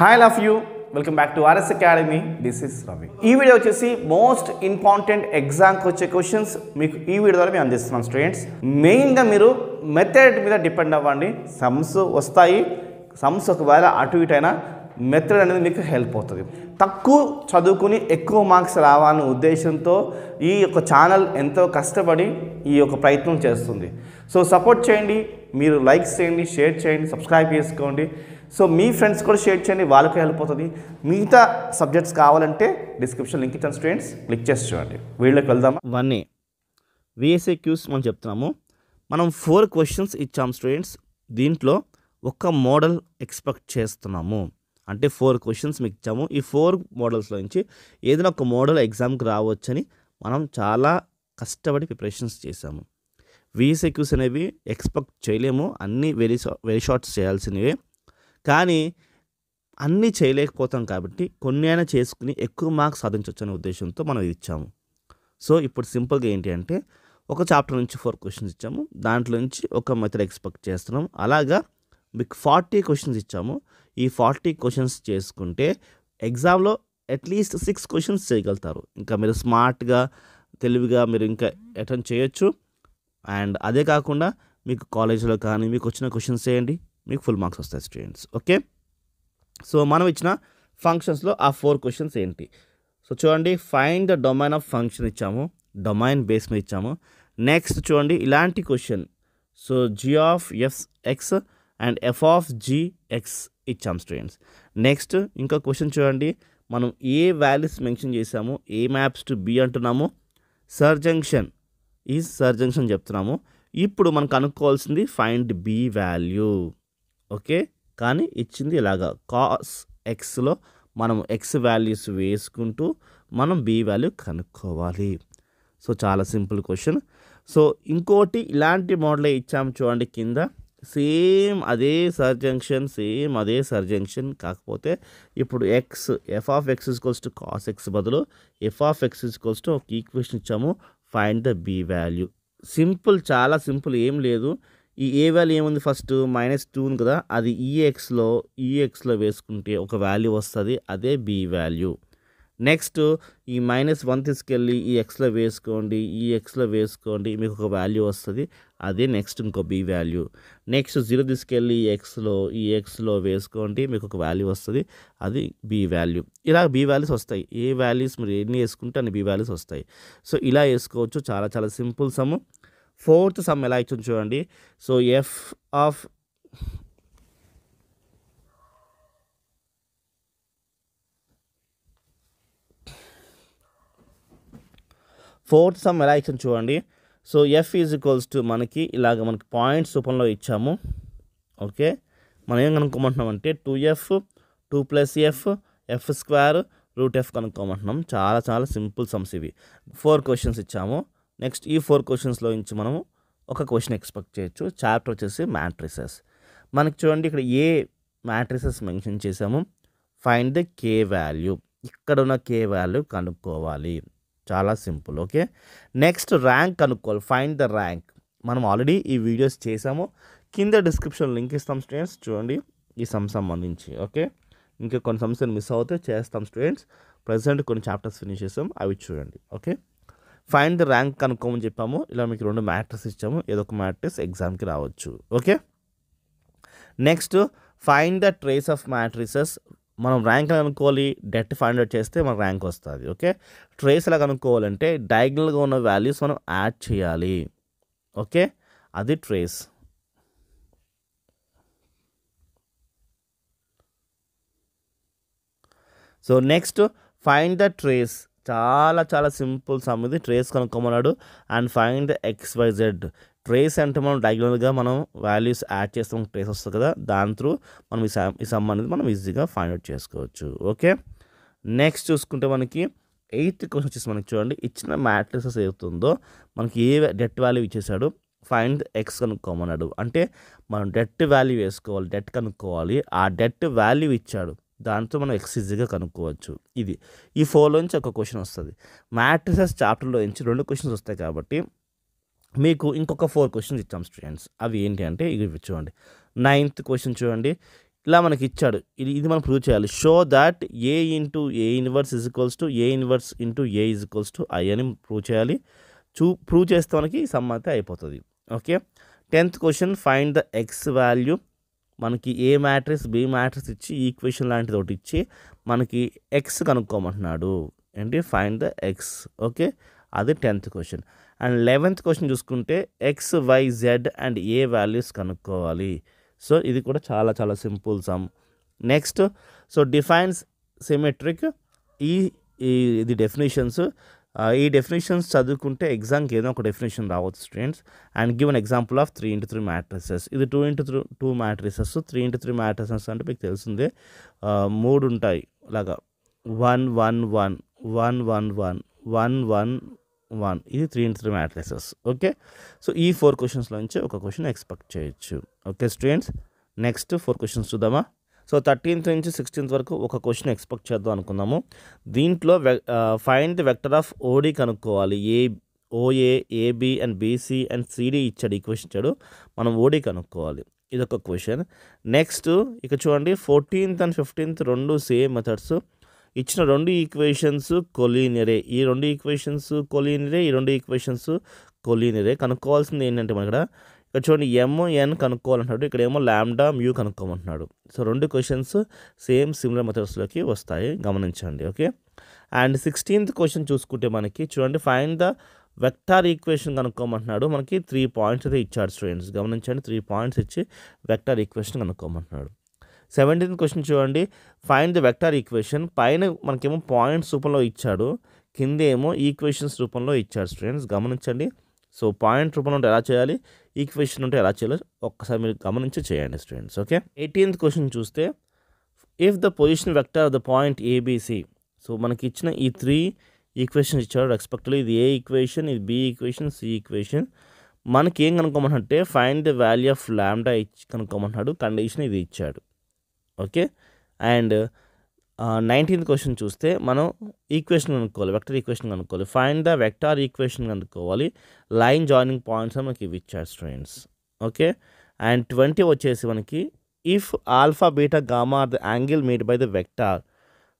hi love you welcome back to R S academy this is Ravi ఈ video వచ్చేసి most important ఎగ్జామ్కి వచ్చే questions మీకు ఈ వీడియో ద్వారా మేము అందిస్తున్నాం స్టూడెంట్స్ మెయిన్గా మీరు మెథడ్ మీద డిపెండ్ అవ్వండి సమ్స్ వస్తాయి సమ్స్ ఒకవేళ అటు ఇటు అయినా మెథడ్ అనేది మీకు హెల్ప్ అవుతుంది తక్కువ చదువుకుని ఎక్కువ మార్క్స్ రావాలనే ఉద్దేశంతో ఈ యొక్క ఛానల్ ఎంతో కష్టపడి ఈ యొక్క ప్రయత్నం చేస్తుంది సో సపోర్ట్ చేయండి మీరు లైక్స్ చేయండి షేర్ చేయండి సబ్స్క్రైబ్ చేసుకోండి సో మీ ఫ్రెండ్స్ కూడా షేర్ చేయండి వాళ్ళకి హెల్ప్ అవుతుంది మిగతా సబ్జెక్ట్స్ కావాలంటే డిస్క్రిప్షన్ లింక్ ఇచ్చాను స్టూడెంట్స్ క్లిక్ చేసి చూడండి వీళ్ళకి వెళ్దాం వన్ విఎస్ఏ క్యూస్ మనం చెప్తున్నాము మనం ఫోర్ క్వశ్చన్స్ ఇచ్చాము స్టూడెంట్స్ దీంట్లో ఒక మోడల్ ఎక్స్పెక్ట్ చేస్తున్నాము అంటే ఫోర్ క్వశ్చన్స్ మీకు ఇచ్చాము ఈ ఫోర్ మోడల్స్లో నుంచి ఏదైనా ఒక మోడల్ ఎగ్జామ్కి రావచ్చని మనం చాలా కష్టపడి ప్రిపరేషన్స్ చేశాము వీసెక్యూస్ అనేవి ఎక్స్పెక్ట్ చేయలేము అన్నీ వెరీ వెరీ షార్ట్స్ చేయాల్సినవి కానీ అన్నీ చేయలేకపోతాం కాబట్టి కొన్ని అయినా చేసుకుని ఎక్కువ మార్క్స్ సాధించవచ్చు అనే ఉద్దేశంతో మనం ఇది ఇచ్చాము సో ఇప్పుడు సింపుల్గా ఏంటి అంటే ఒక చాప్టర్ నుంచి ఫోర్ క్వశ్చన్స్ ఇచ్చాము దాంట్లో నుంచి ఒక మెథడ్ ఎక్స్పెక్ట్ చేస్తున్నాం అలాగా మీకు ఫార్టీ క్వశ్చన్స్ ఇచ్చాము ఈ ఫార్టీ క్వశ్చన్స్ చేసుకుంటే ఎగ్జామ్లో అట్లీస్ట్ సిక్స్ క్వశ్చన్స్ చేయగలుగుతారు ఇంకా మీరు స్మార్ట్గా తెలివిగా మీరు ఇంకా అటెండ్ చేయొచ్చు అండ్ అదే కాకుండా మీకు కాలేజీలో కానీ మీకు వచ్చిన క్వశ్చన్స్ చేయండి మీకు ఫుల్ మార్క్స్ వస్తాయి స్టూడెంట్స్ ఓకే సో మనం ఇచ్చిన ఫంక్షన్స్లో ఆ ఫోర్ క్వశ్చన్స్ ఏంటి సో చూడండి find the domain of function ఇచ్చాము డొమైన్ బేస్ మీద ఇచ్చాము నెక్స్ట్ చూడండి ఇలాంటి question so G of F X and F of G X ఇచ్చాం స్టూడెంట్స్ నెక్స్ట్ ఇంకో క్వశ్చన్ చూడండి మనం ఏ వాల్యూస్ మెన్షన్ చేసాము ఏ మ్యాప్స్ టు బి అంటున్నాము surjection is surjection చెప్తున్నాము ఇప్పుడు మనం కనుక్కోవాల్సింది ఫైండ్ బి వాల్యూ ఓకే కానీ ఇచ్చింది ఇలాగా కాస్ ఎక్స్లో మనం ఎక్స్ వాల్యూస్ వేసుకుంటూ మనం బి వాల్యూ కనుక్కోవాలి సో చాలా సింపుల్ క్వశ్చన్ సో ఇంకోటి ఇలాంటి మోడలే ఇచ్చాము చూడండి కింద సేమ్ అదే సర్జంక్షన్ సేమ్ అదే సర్జంక్షన్ కాకపోతే ఇప్పుడు X F of X is equals to cos X బదులు F of X is equals to ఒక ఈక్వేషన్ ఇచ్చాము find the B value simple చాలా సింపుల్ ఏం లేదు ఈ ఏ వాల్యూ ఏముంది ఫస్ట్ మైనస్ టూ ఉంది కదా అది ఈఎక్స్లో e ఈఎక్స్లో e వేసుకుంటే ఒక వాల్యూ వస్తుంది అదే బి వాల్యూ నెక్స్ట్ ఈ మైనస్ వన్ తీసుకెళ్ళి ఈ e ఎక్స్లో వేసుకోండి ఈ ఎక్స్లో వేసుకోండి మీకు ఒక వాల్యూ వస్తుంది అదే నెక్స్ట్ ఇంకో బి వాల్యూ నెక్స్ట్ జీరో తీసుకెళ్ళి ఈ ఎక్స్లో ఈ ఎక్స్లో వేసుకోండి మీకు ఒక వాల్యూ వస్తుంది అది బి వాల్యూ ఇలా బి వాల్యూస్ వస్తాయి ఏ వాల్యూస్ మీరు ఎన్ని వేసుకుంటే అన్ని బి వాల్యూస్ వస్తాయి సో ఇలా వేసుకోవచ్చు చాలా చాలా సింపుల్ సమ్ ఫోర్త్ సమ్ ఎలా ఇచ్చింది చూడండి so F of fourth sum ఎలా ఇచ్చింది చూడండి so F is equals to మనకి ఇలాగ మనకి పాయింట్స్ రూపంలో ఇచ్చాము ఓకే మనం ఏం కనుక్కోమంటున్నాం అంటే two F two plus F F square root F కనుక్కోమంటున్నాం చాలా చాలా సింపుల్ సమ్స్ ఇవి ఫోర్ క్వశ్చన్స్ ఇచ్చాము నెక్స్ట్ ఈ ఫోర్ క్వశ్చన్స్లో నుంచి మనము ఒక క్వశ్చన్ ఎక్స్పెక్ట్ చేయొచ్చు చాప్టర్ వచ్చేసి మ్యాట్రిసెస్ మనకి చూడండి ఇక్కడ ఏ మ్యాట్రిసెస్ మెన్షన్ చేసాము ఫైండ్ ద కే వాల్యూ ఇక్కడ ఉన్న కే వాల్యూ కనుక్కోవాలి చాలా సింపుల్ ఓకే నెక్స్ట్ ర్యాంక్ కనుక్కోవాలి ఫైండ్ ద ర్యాంక్ మనం ఆల్రెడీ ఈ వీడియోస్ చేసాము కింద డిస్క్రిప్షన్ లింక్ ఇస్తాం స్టూడెంట్స్ చూడండి ఈ సమ్ సంబంధించి ఓకే ఇంకా కొన్ని సమస్యలు మిస్ అవుతే చేస్తాం స్టూడెంట్స్ ప్రజెంట్ కొన్ని చాప్టర్స్ ఫినిష్ చేస్తాం అవి చూడండి ఓకే ఫైన్ ది ర్యాంక్ కనుక్కోమని చెప్పాము ఇలా మీకు రెండు మ్యాట్రిక్స్ ఇచ్చాము ఏదో ఒక మ్యాట్రిక్స్ ఎగ్జామ్కి రావచ్చు okay next find the trace of matrices మనం ర్యాంక్ కనుక్కోవాలి డెట్ ఫైండ్ అవుట్ చేస్తే మన ర్యాంక్ వస్తుంది ఓకే ట్రేస్ ఎలా కనుక్కోవాలంటే డయాగ్నల్గా ఉన్న వాల్యూస్ మనం యాడ్ చేయాలి ఓకే అది trace so next find the trace చాలా చాలా సింపుల్ సమ్ ఇది ట్రేస్ కనుక్కోమన్నాడు and find X why Z trace అంటే మనం డయాగ్నల్గా మనం వాల్యూస్ యాడ్ చేస్తాం ట్రేస్ వస్తుంది కదా దాని త్రూ మనం ఈ సమ్ ఈ సమ్ అనేది మనం ఈజీగా ఫైండ్ అవుట్ చేసుకోవచ్చు ఓకే నెక్స్ట్ చూసుకుంటే మనకి ఎయిత్ క్వశ్చన్ వచ్చేసి మనకి చూడండి ఇచ్చిన మ్యాట్రిసెస్ ఏదైతుందో మనకి ఏ డెట్ వాల్యూ ఇచ్చేసాడు ఫైండ్ ఎక్స్ కనుక్కోమన్నాడు అంటే మనం డెట్ వాల్యూ వేసుకోవాలి డెట్ కనుక్కోవాలి ఆ డెట్ వాల్యూ ఇచ్చాడు దాంతో మనం ఈజీగా కనుక్కోవచ్చు ఇది ఈ ఫోర్లోంచి ఒక క్వశ్చన్ వస్తుంది మ్యాట్రిసెస్ చాప్టర్లో నుంచి రెండు క్వశ్చన్స్ వస్తాయి కాబట్టి మీకు ఇంకొక ఫోర్ క్వశ్చన్స్ ఇచ్చాం స్టూడెంట్స్ అవి ఏంటి అంటే ఇవి చూడండి నైన్త్ క్వశ్చన్ చూడండి ఇలా మనకి ఇచ్చాడు ఇది ఇది మనం ప్రూవ్ చేయాలి show that A into A inverse is equals to A inverse into A is equals to I అని ప్రూవ్ చేయాలి చూ ప్రూవ్ చేస్తే మనకి సమ్మతి అయిపోతుంది okay tenth question find the x value మనకి ఏ మ్యాట్రిక్స్ బి మ్యాట్రిక్స్ ఇచ్చి ఈక్వేషన్ లాంటిది ఒకటి ఇచ్చి మనకి ఎక్స్ కనుక్కోమంటున్నాడు ఏంటి ఫైన్ ద ఎక్స్ ఓకే అది tenth question and eleventh question చూసుకుంటే x why z and A values కనుక్కోవాలి సో ఇది కూడా చాలా చాలా simple sum next so defines symmetric ఈ ఇది డెఫినేషన్స్ ఈ డెఫినేషన్స్ చదువుకుంటే ఎగ్జామ్కి ఏదో ఒక డెఫినేషన్ రావచ్చు students and given example of three into three matrices ఇది two into three two matrices three into three matrices అంటే మీకు తెలిసిందే మూడు ఉంటాయి లాగా one one one one one one one one one ఇది three into three matrices okay so ఈ four క్వశ్చన్స్లో నుంచి ఒక క్వశ్చన్ ఎక్స్పెక్ట్ చేయొచ్చు okay students next four questions చూద్దామా సో థర్టీన్త్ నుంచి సిక్స్టీన్త్ వరకు ఒక క్వశ్చన్ ఎక్స్పెక్ట్ చేద్దాం అనుకున్నాము దీంట్లో find the vector of OD కనుక్కోవాలి A OA AB and BC and CD ఇచ్చాడు ఈ క్వశ్చన్ ఇచ్చాడు మనం ఓడి కనుక్కోవాలి ఇదొక క్వశ్చన్ నెక్స్ట్ ఇక చూడండి ఫోర్టీన్త్ అండ్ ఫిఫ్టీన్త్ రెండు సేమ్ మెథడ్స్ ఇచ్చిన రెండు ఈక్వేషన్స్ కొలీనరే ఈ రెండు ఈక్వేషన్స్ కొలీనరే ఈ రెండు ఈక్వేషన్స్ కొలీనరే కనుక్కోవాల్సింది ఏంటంటే మన ఇక్కడ ఇక్కడ చూడండి ఎమ్ ఎన్ కనుక్కోవాలంటున్నాడు ఇక్కడ ఏమో ల్యాండా మ్యూ కనుక్కోమంటున్నాడు సో రెండు క్వశ్చన్స్ సేమ్ సిమిలర్ మెథడ్స్లోకి వస్తాయి గమనించండి ఓకే అండ్ సిక్స్టీన్త్ క్వశ్చన్ చూసుకుంటే మనకి చూడండి ఫైన్ ద వెక్టార్ ఈక్వేషన్ కనుక్కోమంటున్నాడు మనకి త్రీ పాయింట్స్ అయితే ఇచ్చాడు స్టూడెంట్స్ గమనించండి త్రీ పాయింట్స్ ఇచ్చి వెక్టార్ ఈక్వేషన్ కనుక్కోమంటున్నాడు సెవెంటీన్త్ క్వశ్చన్ చూడండి ఫైన్ ద వెక్టార్ ఈక్వేషన్ పైన మనకేమో పాయింట్స్ రూపంలో ఇచ్చాడు కింద ఏమో ఈక్వేషన్స్ రూపంలో ఇచ్చాడు స్టూడెంట్స్ గమనించండి సో పాయింట్ రూపంలో ఎలా చేయాలి ఈక్వేషన్ ఉంటే ఎలా చేయాలో ఒక్కసారి మీరు గమనించి చేయండి స్టూడెంట్స్ ఓకే ఎయిటీన్త్ క్వశ్చన్ చూస్తే if the position vector of the point ABC so మనకి ఇచ్చిన ఈ త్రీ ఈక్వేషన్స్ ఇచ్చారు ఎక్స్పెక్ట్లీ ఇది ఏ ఈక్వేషన్ ఇది బి ఈక్వేషన్ సి ఈక్వేషన్ మనకి ఏం కనుక్కోమంటే find the value of lambda ఇచ్చి కనుక్కోమంటున్నాడు కండిషన్ ఇది ఇచ్చాడు ఓకే అండ్ నైన్టీన్త్ క్వశ్చన్ చూస్తే మనం ఈక్వేషన్ కనుక్కోవాలి వెక్టర్ ఈక్వేషన్ కనుక్కోవాలి ఫైండ్ ద వెక్టార్ ఈక్వేషన్ కనుక్కోవాలి లైన్ జాయినింగ్ పాయింట్స్ అని మనకి ఇవి ఇచ్చారు స్టూడెంట్స్ ఓకే అండ్ ట్వంటీ వచ్చేసి మనకి if alpha beta gamma are the angle made by the vector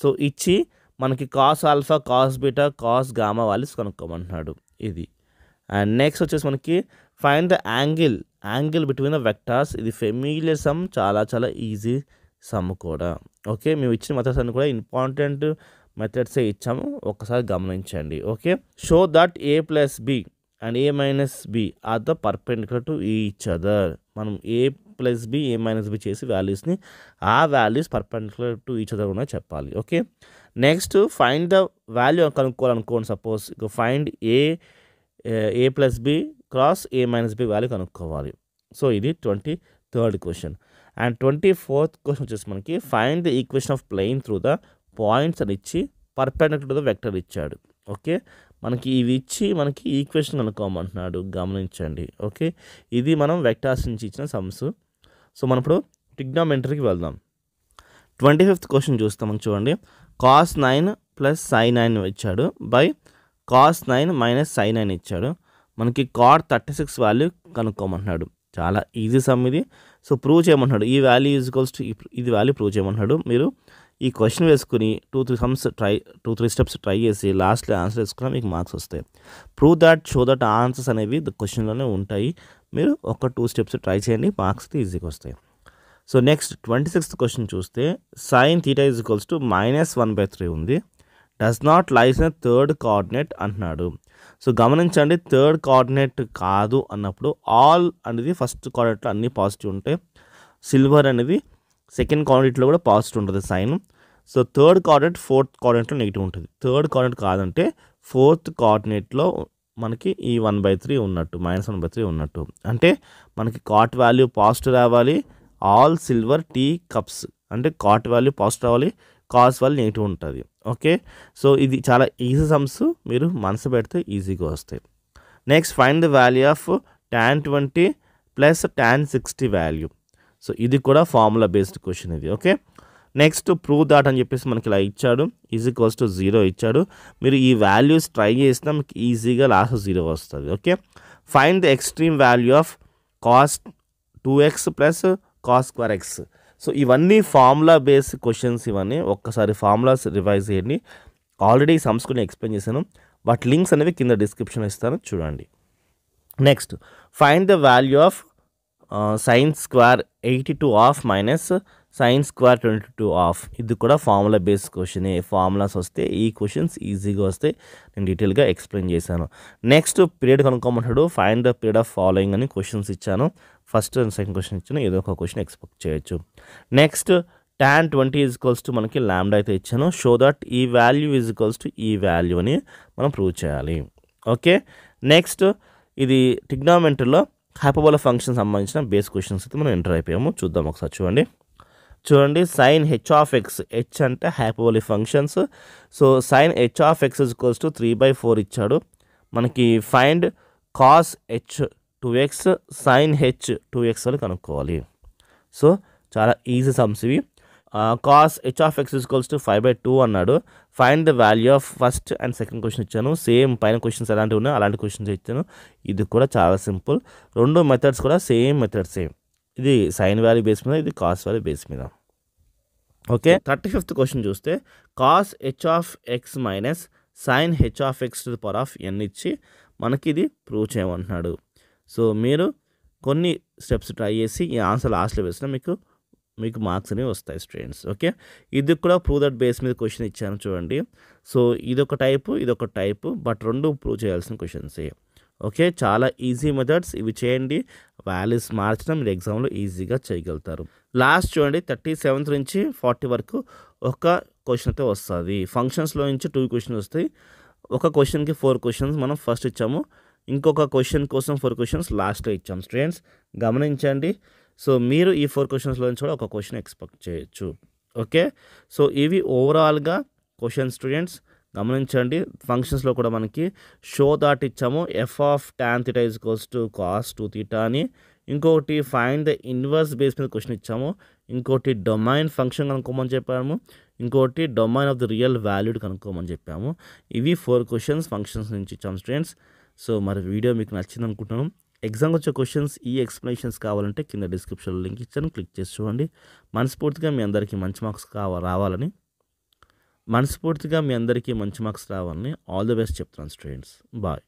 so ఇచ్చి మనకి cos alpha cos beta cos gamma values కనుక్కోమంటున్నాడు ఇది అండ్ నెక్స్ట్ వచ్చేసి మనకి find the angle angle between the vectors ఇది familiar sum చాలా చాలా ఈజీ సమ్ కూడా ఓకే మేము ఇచ్చిన మెథడ్స్ అన్ని కూడా ఇంపార్టెంట్ మెథడ్సే ఇచ్చాము ఒకసారి గమనించండి okay show that A plus B and A minus B are the perpendicular to each other మనం A plus B A minus B చేసి వాల్యూస్ని ఆ values perpendicular to each other కూడా చెప్పాలి okay next find the value కనుక్కోవాలనుకోండి suppose find A A plus B cross A minus B value కనుక్కోవాలి so ఇది twenty third question and twenty fourth question వచ్చేసి మనకి find the equation of plain through the points అని ఇచ్చి perpendicular to the vector ఇచ్చాడు okay మనకి ఇవి ఇచ్చి మనకి ఈక్వేషన్ కనుక్కోమంటున్నాడు గమనించండి ఓకే ఇది మనం వెక్టార్స్ నుంచి ఇచ్చిన సమ్స్ సో మనం ఇప్పుడు టిగ్నామెంటరీకి వెళ్దాం ట్వంటీ ఫిఫ్త్ క్వశ్చన్ చూస్తాం చూడండి cos nine plus sine nine ఇచ్చాడు by cos nine minus sine nine ఇచ్చాడు మనకి కార్ థర్టీ సిక్స్ వాల్యూ కనుక్కోమంటున్నాడు చాలా ఈజీ సమ్ ఇది సో ప్రూవ్ చేయమన్నాడు ఈ వాల్యూ ఈజ్వల్స్ టు ఇది వాల్యూ ప్రూవ్ చేయమన్నాడు మీరు ఈ క్వశ్చన్ వేసుకుని two three sums try two three steps try చేసి లాస్ట్లో ఆన్సర్ వేసుకున్నా మీకు మార్క్స్ వస్తాయి prove that show that answers అనేవి క్వశ్చన్లోనే ఉంటాయి మీరు ఒక టూ స్టెప్స్ ట్రై చేయండి మార్క్స్ ఈజీగా వస్తాయి so next twenty sixth question చూస్తే sine theta is equals to minus one by three ఉంది does not lies in third coordinate అంటున్నాడు సో గమనించండి థర్డ్ కోఆర్డినేట్ కాదు అన్నప్పుడు ఆల్ అనేది ఫస్ట్ కోఆర్డినేట్లో అన్ని పాజిటివ్ ఉంటాయి సిల్వర్ అనేది సెకండ్ కోఆర్డినేట్లో కూడా పాజిటివ్ ఉంటుంది sine so third coordinate fourth కోఆర్డినేట్లో నెగిటివ్ ఉంటుంది థర్డ్ కోఆర్డినేట్ కాదంటే ఫోర్త్ కోఆర్డినేట్లో మనకి ఈ వన్ బై త్రీ ఉన్నట్టు మైనస్ వన్ బై త్రీ ఉన్నట్టు అంటే మనకి కాట్ వాల్యూ పాజిటివ్ రావాలి ఆల్ సిల్వర్ టీ కప్స్ అంటే కాట్ వాల్యూ పాజిటివ్ రావాలి కాస్ వాల్యూ నెగిటివ్ ఉంటుంది ఓకే సో ఇది చాలా ఈజీ సమ్స్ మీరు మనసు పెడితే ఈజీగా వస్తాయి next find the value of tan twenty plus tan sixty value so ఇది కూడా ఫార్ములా బేస్డ్ క్వశ్చన్ ఇది ఓకే నెక్స్ట్ ప్రూవ్ దాట్ అని చెప్పేసి మనకి ఇలా ఇచ్చాడు ఈజీ ఈక్వల్స్ జీరో ఇచ్చాడు మీరు ఈ వాల్యూస్ ట్రై చేసినా మీకు ఈజీగా లాస్ట్ జీరో వస్తుంది okay find the extreme value of cos two x plus cos square x so ఇవన్నీ ఫార్ములా బేస్ క్వశ్చన్స్ ఇవన్నీ ఒక్కసారి ఫార్ములాస్ రివైజ్ చేయండి ఆల్రెడీ సమ్స్ కొన్ని ఎక్స్ప్లెయిన్ చేశాను వాటి లింక్స్ అనేవి కింద డిస్క్రిప్షన్ ఇస్తాను చూడండి next find the value of sine square eighty two of minus sine square twenty two of ఇది కూడా ఫార్ములా బేస్డ్ క్వశ్చనే ఫార్ములాస్ వస్తే ఈ క్వశ్చన్స్ ఈజీగా వస్తే నేను డీటెయిల్గా ఎక్స్ప్లెయిన్ చేశాను నెక్స్ట్ పీరియడ్ కనుక్కోమంటాడు find the period of following అని క్వశ్చన్స్ ఇచ్చాను ఫస్ట్ అండ్ సెకండ్ క్వశ్చన్ ఇచ్చిన ఏదో ఒక క్వశ్చన్ ఎక్స్పెక్ట్ చేయొచ్చు next tan twenty is equals to మనకి ల్యాండ్ అయితే ఇచ్చాను షో దట్ ఈ వాల్యూ ఈజ్ ఈక్వల్స్ టు ఈ వాల్యూ అని మనం ప్రూవ్ చేయాలి ఓకే నెక్స్ట్ ఇది టిగ్నామెంటరీలో హైపబోల ఫంక్షన్ సంబంధించిన బేస్ క్వశ్చన్స్ అయితే మనం ఎంటర్ అయిపోయాము చూద్దాం ఒకసారి చూడండి చూడండి sine h of x H అంటే హైపబోలి functions so sine h of x is equals to three by four ఇచ్చాడు మనకి find cos h two x sine h two x వాళ్ళు కనుక్కోవాలి సో చాలా ఈజీ సమ్స్ ఇవి cos h of x equals to five by two అన్నాడు find the value of first and second question ఇచ్చాను same పైన questions ఎలాంటివి ఉన్నాయో అలాంటి క్వశ్చన్స్ ఇచ్చాను ఇది కూడా చాలా సింపుల్ రెండు మెథడ్స్ కూడా సేమ్ మెథడ్ సేమ్ ఇది సైన్ వాల్యూ బేస్ మీద ఇది కాస్ వాల్యూ బేస్ మీద ఓకే థర్టీ ఫిఫ్త్ క్వశ్చన్ చూస్తే cos h of x minus sine h of x to the power of n ఇచ్చి మనకి ఇది ప్రూవ్ చేయమంటున్నాడు సో మీరు కొన్ని స్టెప్స్ ట్రై చేసి ఈ ఆన్సర్ లాస్ట్లో వేసినా మీకు మీకు మార్క్స్ అనేవి వస్తాయి స్టూడెంట్స్ ఓకే ఇది కూడా ప్రూవ్ దట్ బేస్ మీద క్వశ్చన్ ఇచ్చాను చూడండి సో ఇదొక టైపు ఇదొక టైపు బట్ రెండు ప్రూవ్ చేయాల్సిన క్వశ్చన్స్ ఓకే చాలా ఈజీ మెథడ్స్ ఇవి చేయండి వాల్యూస్ మార్చడం మీరు ఎగ్జామ్లో ఈజీగా చేయగలుగుతారు లాస్ట్ చూడండి థర్టీ సెవెంత్ నుంచి ఫార్టీ వరకు ఒక క్వశ్చన్ అయితే వస్తుంది ఫంక్షన్స్లో నుంచి టూ క్వశ్చన్ వస్తాయి ఒక క్వశ్చన్కి ఫోర్ క్వశ్చన్స్ మనం ఫస్ట్ ఇచ్చాము ఇంకొక క్వశ్చన్ కోసం ఫోర్ క్వశ్చన్స్ లాస్ట్లో ఇచ్చాం స్టూడెంట్స్ గమనించండి సో మీరు ఈ ఫోర్ క్వశ్చన్స్లో నుంచి కూడా ఒక క్వశ్చన్ ఎక్స్పెక్ట్ చేయొచ్చు ఓకే సో ఇవి ఓవరాల్గా క్వశ్చన్ స్టూడెంట్స్ గమనించండి ఫంక్షన్స్లో కూడా మనకి షో దాట్ ఇచ్చాము F of tan theta is cos to cos two theta అని ఇంకొకటి ఫైండ్ ద ఇన్వర్స్ బేస్ మీద క్వశ్చన్ ఇచ్చాము ఇంకోటి డొమైన్ ఫంక్షన్ కనుక్కోమని చెప్పాము ఇంకోటి domain of the real valued కనుక్కోమని చెప్పాము ఇవి ఫోర్ క్వశ్చన్స్ ఫంక్షన్స్ నుంచి ఇచ్చాము స్టూడెంట్స్ సో మరి వీడియో మీకు నచ్చింది అనుకుంటున్నాను ఎగ్జామ్ వచ్చే క్వశ్చన్స్ ఈ ఎక్స్ప్లెనేషన్స్ కావాలంటే కింద డిస్క్రిప్షన్లో లింక్ ఇచ్చాను క్లిక్ చేసి చూడండి మనస్ఫూర్తిగా మీ అందరికీ మంచి మార్క్స్ కావా రావాలని మనస్ఫూర్తిగా మీ అందరికీ మంచి మార్క్స్ రావాలని ఆల్ ద బెస్ట్ చెప్తున్నాను స్టూడెంట్స్ బాయ్